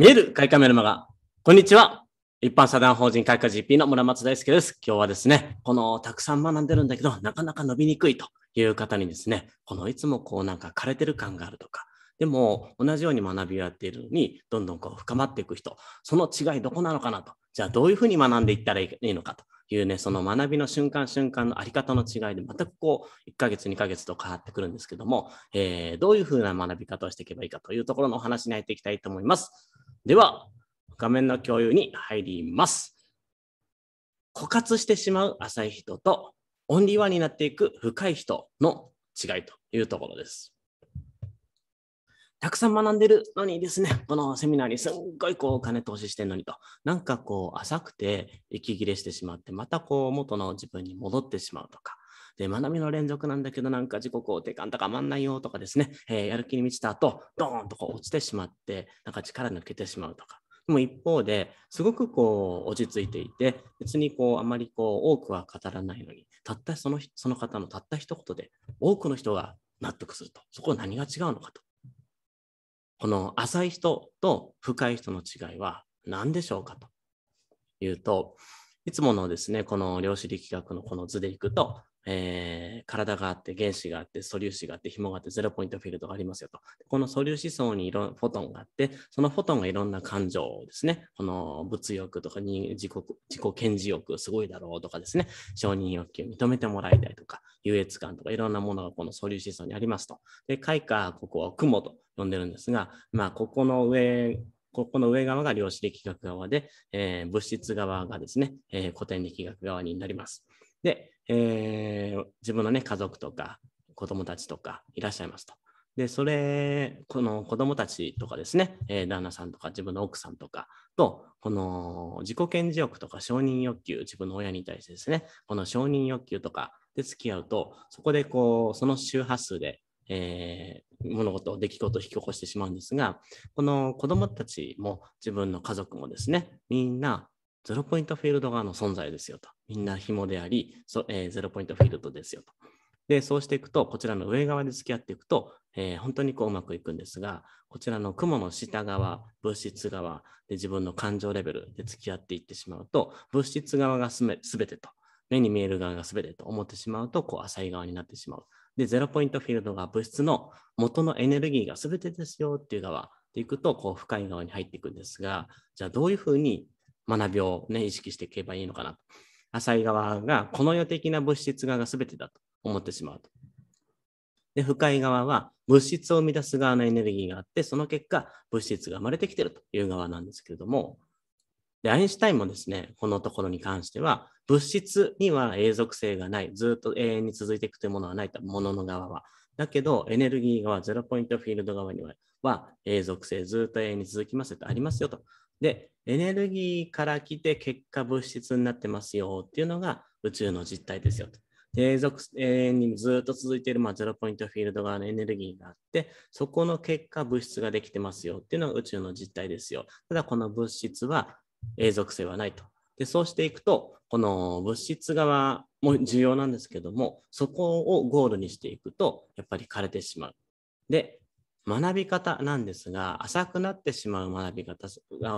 見える開花メルマガ。こんにちは。一般社団法人会科 GP の村松大輔です。今日はですね、このたくさん学んでるんだけど、なかなか伸びにくいという方にですね、このいつもこうなんか枯れてる感があるとか、でも同じように学びをやっているのに、どんどんこう深まっていく人、その違いどこなのかなと、じゃあどういうふうに学んでいったらいいのかというね、その学びの瞬間瞬間のあり方の違いで、全くこう、1ヶ月、2ヶ月と変わってくるんですけども、えー、どういうふうな学び方をしていけばいいかというところのお話に入っていきたいと思います。では、画面の共有に入ります。枯渇してしまう浅い人と、オンリーワンになっていく深い人の違いというところです。たくさん学んでるのにですね、このセミナーにすんごいこうお金投資してるのにと、なんかこう浅くて息切れしてしまって、またこう元の自分に戻ってしまうとか、で、学びの連続なんだけど、なんか自己肯定感高まんないよとかですね、えー、やる気に満ちた後、ドーンとこう落ちてしまって、なんか力抜けてしまうとか。でも一方ですごくこう落ち着いていて別にこうあまりこう多くは語らないのにたったそのその方のたった一言で多くの人が納得するとそこは何が違うのかとこの浅い人と深い人の違いは何でしょうかというといつものですねこの量子力学のこの図でいくとえー、体があって、原子があって、素粒子があって、紐があって、ゼロポイントフィールドがありますよと。この素粒子層にいろフォトンがあって、そのフォトンがいろんな感情をですね、この物欲とか自己自己顕示欲すごいだろうとかですね、承認欲求認めてもらいたいとか、優越感とかいろんなものがこの素粒子層にありますと。で、開花、ここは雲と呼んでるんですが、まあ、ここの上、ここの上側が量子力学側で、えー、物質側がですね、えー、古典力学側になります。で、えー、自分のね、家族とか子供たちとかいらっしゃいますと。で、それ、この子供たちとかですね、えー、旦那さんとか自分の奥さんとかと、この自己顕示欲とか承認欲求、自分の親に対してですね、この承認欲求とかで付き合うと、そこでこう、その周波数で、えー、物事、出来事を引き起こしてしまうんですが、この子供たちも自分の家族もですね、みんなゼロポイントフィールド側の存在ですよと。みんな紐であり、そえー、ゼロポイントフィールドですよと。で、そうしていくと、こちらの上側で付き合っていくと、えー、本当にこううまくいくんですが、こちらの雲の下側、物質側で自分の感情レベルで付き合っていってしまうと、物質側がすべてと、目に見える側がすべてと思ってしまうと、こう浅い側になってしまう。で、ゼロポイントフィールドが物質の元のエネルギーがすべてですよっていう側でいくと、こう深い側に入っていくんですが、じゃあどういうふうに学びを、ね、意識していけばいいのかなと。浅い側がこの世的な物質側が全てだと思ってしまうと。で深い側は物質を生み出す側のエネルギーがあってその結果物質が生まれてきてるという側なんですけれどもでアインシュタインもですねこのところに関しては物質には永続性がないずっと永遠に続いていくというものはないとものの側はだけどエネルギー側ゼロポイントフィールド側には永続性ずっと永遠に続きますよとありますよとで、エネルギーから来て結果物質になってますよっていうのが宇宙の実態ですよと。永続永遠にずっと続いている、まあ、ゼロポイントフィールド側のエネルギーがあって、そこの結果物質ができてますよっていうのが宇宙の実態ですよ。ただこの物質は永続性はないと。で、そうしていくと、この物質側も重要なんですけども、そこをゴールにしていくと、やっぱり枯れてしまう。で、学び方なんですが、浅くなってしまう学び方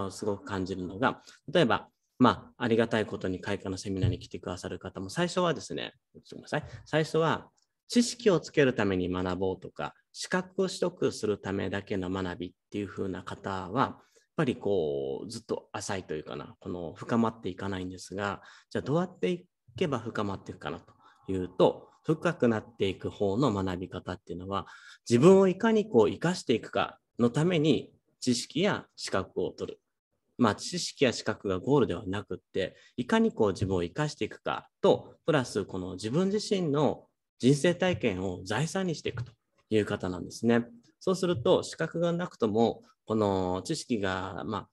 をすごく感じるのが、例えば、まあ、ありがたいことに開花のセミナーに来てくださる方も、最初はですね、すみません、最初は知識をつけるために学ぼうとか、資格を取得するためだけの学びっていう風な方は、やっぱりこう、ずっと浅いというかな、この深まっていかないんですが、じゃあどうやっていけば深まっていくかなというと、深くなっていく方の学び方っていうのは自分をいかにこう生かしていくかのために知識や資格を取る。まあ、知識や資格がゴールではなくっていかにこう自分を生かしていくかとプラスこの自分自身の人生体験を財産にしていくという方なんですね。そうすると資格がなくともこの知識がまあ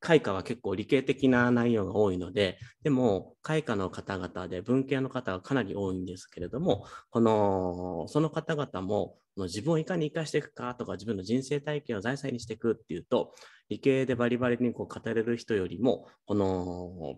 開花は結構理系的な内容が多いので、でも開花の方々で文系の方がかなり多いんですけれども、この、その方々も自分をいかに生かしていくかとか自分の人生体験を財産にしていくっていうと、理系でバリバリにこう語れる人よりも、この、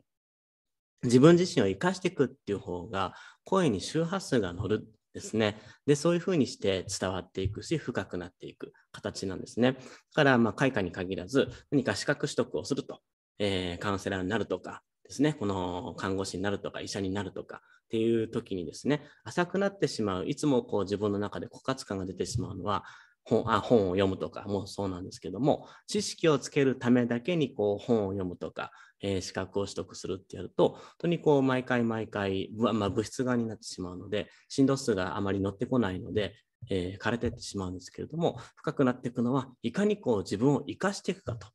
自分自身を生かしていくっていう方が声に周波数が乗るですね。で、そういうふうにして伝わっていくし、深くなっていく形なんですね。だから、まあ、開花に限らず、何か資格取得をすると、えー、カウンセラーになるとかですね、この看護師になるとか、医者になるとかっていう時にですね、浅くなってしまう、いつもこう自分の中で枯渇感が出てしまうのは、本あ本を読むとかもそうなんですけども知識をつけるためだけにこう本を読むとかえー、資格を取得するってやると、本当にこう毎回毎回、まあ、物質側になってしまうので、振動数があまり乗ってこないので、えー、枯れていってしまうんですけれども、深くなっていくのは、いかにこう自分を生かしていくかと、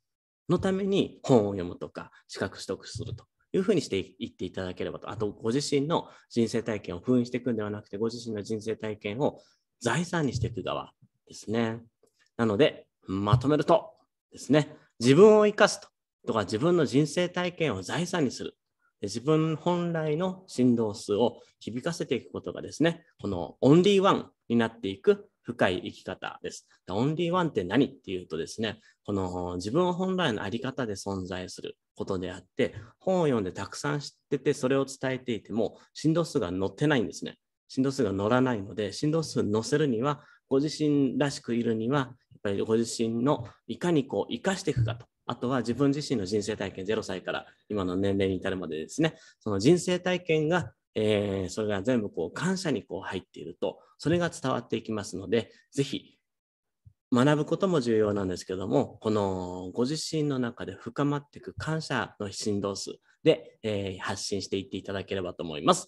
のために本を読むとか、資格取得するというふうにしていっていただければと、あとご自身の人生体験を封印していくんではなくて、ご自身の人生体験を財産にしていく側ですね。なので、まとめるとですね、自分を生かすととか自分の人生体験を財産にする。自分本来の振動数を響かせていくことがですね、このオンリーワンになっていく深い生き方です。オンリーワンって何っていうとですね、この自分本来のあり方で存在することであって、本を読んでたくさん知ってて、それを伝えていても、振動数が乗ってないんですね。振動数が乗らないので、振動数乗せるには、ご自身らしくいるには、やっぱりご自身のいかにこう生かしていくかとあとは自分自身の人生体験、0歳から今の年齢に至るまでですね、その人生体験が、えー、それが全部こう感謝にこう入っていると、それが伝わっていきますので、ぜひ学ぶことも重要なんですけども、このご自身の中で深まっていく感謝の振動数で、えー、発信していっていただければと思います。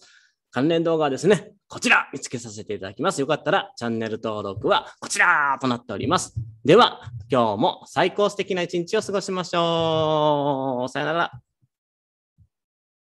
関連動画はですね、こちら見つけさせていただきます。よかったらチャンネル登録はこちらとなっております。では、今日も最高素敵な一日を過ごしましょう。さよなら。